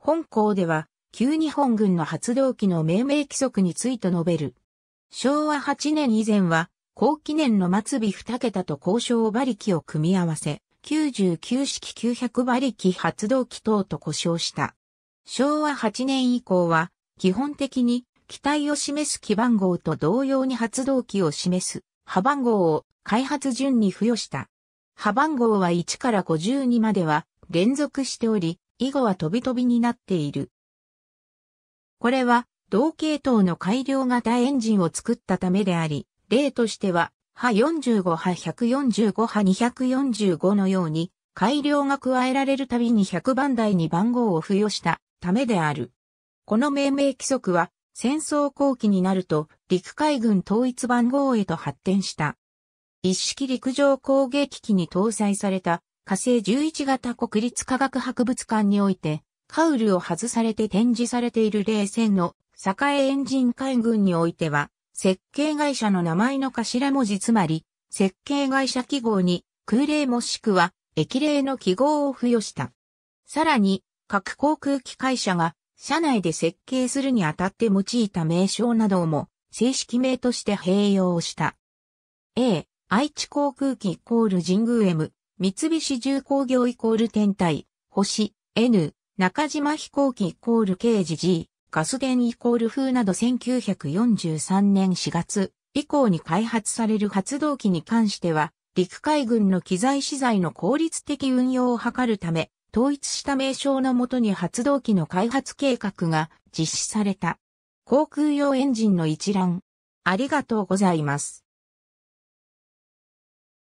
本校では、旧日本軍の発動機の命名規則について述べる。昭和8年以前は、後期年の末尾2桁と交渉馬力を組み合わせ、99式900馬力発動機等と故障した。昭和8年以降は、基本的に、機体を示す基番号と同様に発動機を示す、波番号を開発順に付与した。波番号は1から52までは連続しており、以後は飛び飛びになっている。これは、同系統の改良型エンジンを作ったためであり、例としては、波45波145波245のように、改良が加えられるたびに100番台に番号を付与したためである。この命名規則は、戦争後期になると陸海軍統一番号へと発展した。一式陸上攻撃機に搭載された火星11型国立科学博物館において、カウルを外されて展示されている冷戦の栄エンジン海軍においては、設計会社の名前の頭文字つまり、設計会社記号に空冷もしくは液冷の記号を付与した。さらに、各航空機会社が社内で設計するにあたって用いた名称なども正式名として併用した。A、愛知航空機イコール神宮 M、三菱重工業イコール天体、星、N、中島飛行機イコール KGG、ガス電イコール風など1943年4月以降に開発される発動機に関しては、陸海軍の機材資材の効率的運用を図るため、統一した名称のもとに発動機の開発計画が実施された。航空用エンジンの一覧。ありがとうございます。